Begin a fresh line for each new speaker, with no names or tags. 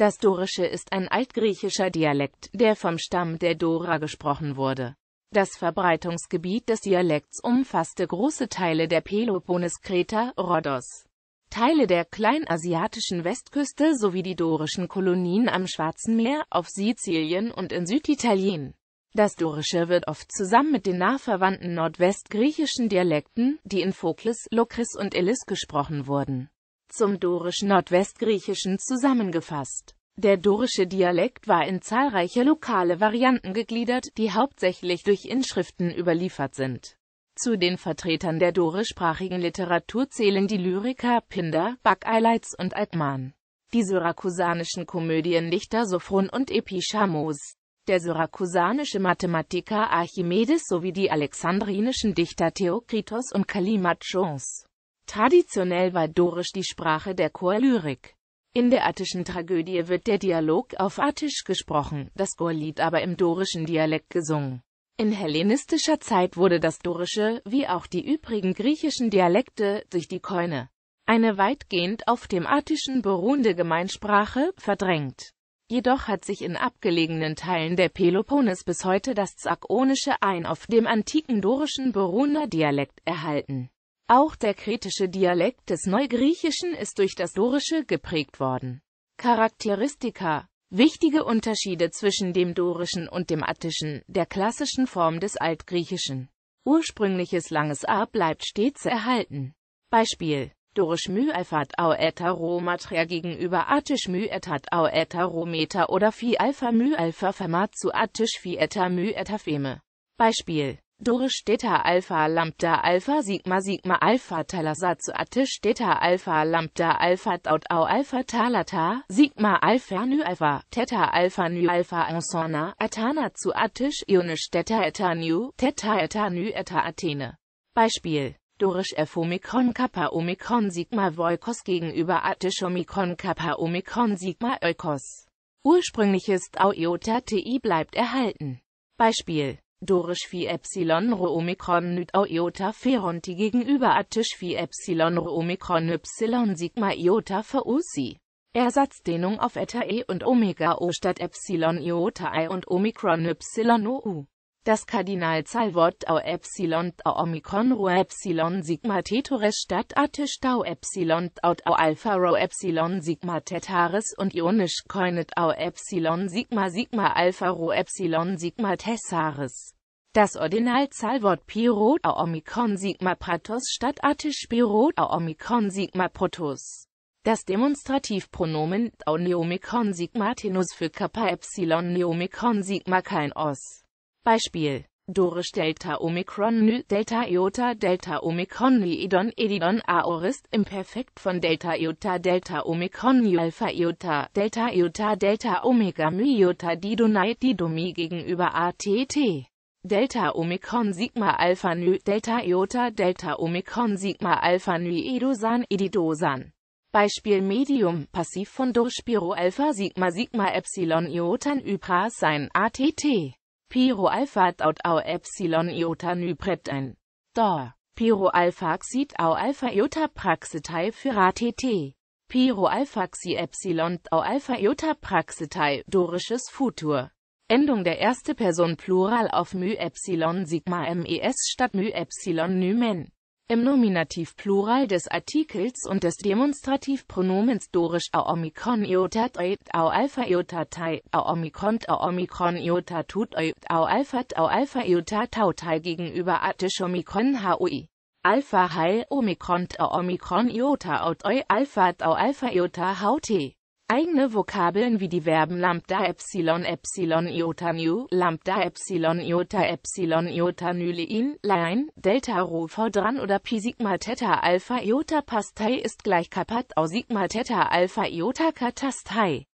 Das Dorische ist ein altgriechischer Dialekt, der vom Stamm der Dora gesprochen wurde. Das Verbreitungsgebiet des Dialekts umfasste große Teile der Peloponnes, Kreta, Rhodos, Teile der kleinasiatischen Westküste sowie die dorischen Kolonien am Schwarzen Meer, auf Sizilien und in Süditalien. Das Dorische wird oft zusammen mit den nahverwandten nordwestgriechischen Dialekten, die in Phoklis, Lokris und Elis gesprochen wurden, zum dorisch-nordwestgriechischen zusammengefasst. Der dorische Dialekt war in zahlreiche lokale Varianten gegliedert, die hauptsächlich durch Inschriften überliefert sind. Zu den Vertretern der dorischsprachigen Literatur zählen die Lyriker Pindar, Bakeileitz und Altman. Die syrakusanischen Komödiendichter Sophron und Epichamos, der syrakusanische Mathematiker Archimedes sowie die alexandrinischen Dichter Theokritos und Kallimachos. Traditionell war Dorisch die Sprache der Chorlyrik. In der attischen Tragödie wird der Dialog auf Attisch gesprochen, das Chorlied aber im dorischen Dialekt gesungen. In hellenistischer Zeit wurde das Dorische, wie auch die übrigen griechischen Dialekte, durch die Keune, eine weitgehend auf dem Attischen beruhende Gemeinsprache, verdrängt. Jedoch hat sich in abgelegenen Teilen der Peloponnes bis heute das Zakonische ein auf dem antiken dorischen beruhender Dialekt erhalten. Auch der kretische Dialekt des Neugriechischen ist durch das Dorische geprägt worden. Charakteristika Wichtige Unterschiede zwischen dem Dorischen und dem Attischen, der klassischen Form des Altgriechischen. Ursprüngliches langes A bleibt stets erhalten. Beispiel Dorisch μ alphat au eta romatria gegenüber attisch μ etat au eta rometa oder phi alpha μ alpha fermat zu attisch phi eta μ eta feme. Beispiel Dore Theta Alpha Lambda Alpha Sigma Sigma Alpha Talasatz Attisch Theta Alpha Lambda Alpha Taut Au Alpha Talata Sigma Alpha Nu Alpha Theta Alpha Nu Alpha Ensona Atana zu Attisch Ionisch Theta Eta Nu Theta Eta Nu Eta Athene Beispiel Dorisch F Omikron Kappa Omikron Sigma Voikos gegenüber Attisch Omikron Kappa Omikron Sigma Eukos Ursprüngliches Au Iota Ti bleibt erhalten Beispiel Dorisch phi epsilon rho omikron nüt au iota feronti gegenüber attisch phi epsilon rho omikron y sigma iota verusi. Ersatzdehnung auf eta e und omega o statt epsilon iota i und omikron y ou. Das Kardinalzahlwort Tau Epsilon Tau Omikron Rho Epsilon Sigma Tetores statt Attisch Tau Epsilon Tau Tau Alpha Rho Epsilon Sigma Tetaris und Ionisch Koinet Tau Epsilon Sigma Sigma Alpha Rho Epsilon Sigma Tessaris. Das Ordinalzahlwort Pi Rho Tau Omikron Sigma Pratos statt Attisch Pi Rho Tau Omikron Sigma Protos. Das Demonstrativpronomen Tau Neomikron Sigma Tenus für Kappa Epsilon Neomikron Sigma kein Os. Beispiel Dorisch Delta Omikron Nü Delta Iota Delta Omikron Iodon Edidon Aorist Imperfekt von Delta Iota Delta Omikron Alpha Iota Delta Iota Delta Omega Mu Iota Didonai Didomi gegenüber ATT Delta Omikron Sigma Alpha Nü Delta Iota Delta Omikron Sigma Alpha Nü Edosan Edidosan Beispiel Medium Passiv von Durchspiro Alpha Sigma Sigma Epsilon Iotan Ypras sein ATT Pyroalphat out au epsilon iota nypret ein. Da. Pyroalphaxid au alpha iota praxitei für ATT. Xi epsilon au alpha iota praxitei dorisches Futur. Endung der erste Person Plural auf μ epsilon sigma mes statt μ epsilon nymen. Im Nominativplural des Artikels und des Demonstrativpronomens dorisch omikron iotat oit au alpha iotatai aomikont aomikon iotatut oit au alphat au alpha iotatautai gegenüber omikron hui. Alpha hai omikont omikron iota aut oi alphat au alpha iota haut Eigene Vokabeln wie die Verben lambda epsilon epsilon iota nu, lambda epsilon iota epsilon iota nylein, lein, delta rho v dran oder pi sigma theta alpha iota pastei ist gleich kappat au sigma theta alpha iota katastei.